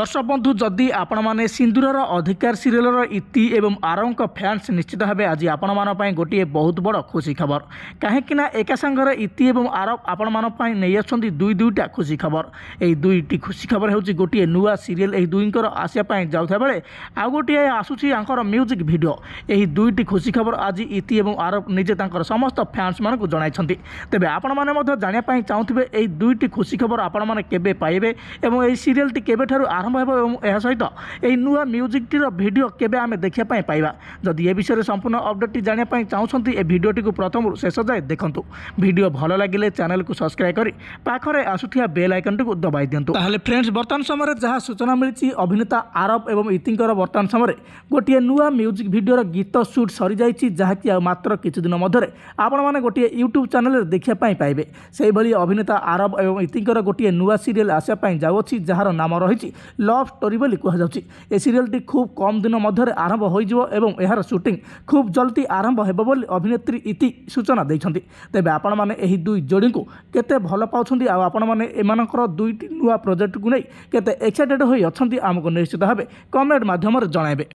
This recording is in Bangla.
দর্শক বন্ধু যদি আপনার সিন্দুরর অধিকার সিরিয়েলর ইতি এবং আরঙ্ক ফ্যান্স নিশ্চিত ভাবে আজ আপনার গোটিয়ে বহুত বড় খুশি খবর কিনা একা সাঙ্গরে ইতি এবং আরব আপনার নেই আসছেন দুই দুইটা খুশি খবর এই দুইটি খুশি খবর হচ্ছে গোটিয়ে নূয়া সিরিয়েল এই দুইঙ্কর আসা যাওয়া বেড়ে আউ গোটিয়ে আসুচি আঙ্কর মিউজিক ভিডিও এই দুইটি খুশি খবর আজ ইতি এবং আরব নিজে তাঁর সমস্ত ফ্যান্স মানুষ জনাইছেন তবে আপনার জাঁয়া চাহুবে এই দুইটি খুশি খবর আপনার কেবে পাইবে এবং এই সিরিয়েলটি কেবে ঠার আরম্ভ ଆରମ୍ଭ ହେବ ଏବଂ ଏହା ସହିତ ଏହି ନୂଆ ମ୍ୟୁଜିକ୍ଟିର ଭିଡ଼ିଓ କେବେ ଆମେ ଦେଖିବା ପାଇଁ ପାଇବା ଯଦି ଏ ବିଷୟରେ ସମ୍ପୂର୍ଣ୍ଣ ଅପଡ଼େଟ୍ଟି ଜାଣିବା ପାଇଁ ଚାହୁଁଛନ୍ତି ଏ ଭିଡ଼ିଓଟିକୁ ପ୍ରଥମରୁ ଶେଷ ଯାଏ ଦେଖନ୍ତୁ ଭିଡ଼ିଓ ଭଲ ଲାଗିଲେ ଚ୍ୟାନେଲକୁ ସବସ୍କ୍ରାଇବ୍ କରି ପାଖରେ ଆସୁଥିବା ବେଲ୍ ଆଇକନ୍ଟିକୁ ଦବାଇ ଦିଅନ୍ତୁ ତାହେଲେ ଫ୍ରେଣ୍ଡସ୍ ବର୍ତ୍ତମାନ ସମୟରେ ଯାହା ସୂଚନା ମିଳିଛି ଅଭିନେତା ଆରବ ଏବଂ ଇତିଙ୍କର ବର୍ତ୍ତମାନ ସମୟରେ ଗୋଟିଏ ନୂଆ ମ୍ୟୁଜିକ୍ ଭିଡ଼ିଓର ଗୀତ ସୁଟ୍ ସରିଯାଇଛି ଯାହାକି ଆଉ ମାତ୍ର କିଛି ଦିନ ମଧ୍ୟରେ ଆପଣମାନେ ଗୋଟିଏ ୟୁଟ୍ୟୁବ୍ ଚ୍ୟାନେଲରେ ଦେଖିବା ପାଇଁ ପାଇବେ ସେହିଭଳି ଅଭିନେତା ଆରବ ଏବଂ ଇତିଙ୍କର ଗୋଟିଏ ନୂଆ ସିରିଏଲ୍ ଆସିବା ପାଇଁ ଯାଉଅଛି ଯାହାର ନାମ ରହିଛି ଲଭ୍ ଷ୍ଟୋରି ବୋଲି କୁହାଯାଉଛି ଏ ସିରିଏଲ୍ଟି ଖୁବ୍ କମ୍ ଦିନ ମଧ୍ୟରେ ଆରମ୍ଭ ହୋଇଯିବ ଏବଂ ଏହାର ସୁଟିଂ ଖୁବ୍ ଜଲ୍ଦି ଆରମ୍ଭ ହେବ ବୋଲି ଅଭିନେତ୍ରୀ ଇତି ସୂଚନା ଦେଇଛନ୍ତି ତେବେ ଆପଣମାନେ ଏହି ଦୁଇ ଯୋଡ଼ିଙ୍କୁ କେତେ ଭଲ ପାଉଛନ୍ତି ଆଉ ଆପଣମାନେ ଏମାନଙ୍କର ଦୁଇଟି ନୂଆ ପ୍ରୋଜେକ୍ଟକୁ ନେଇ କେତେ ଏକ୍ସାଇଟେଡ଼୍ ହୋଇ ଅଛନ୍ତି ଆମକୁ ନିଶ୍ଚିତ ଭାବେ କମେଣ୍ଟ ମାଧ୍ୟମରେ ଜଣାଇବେ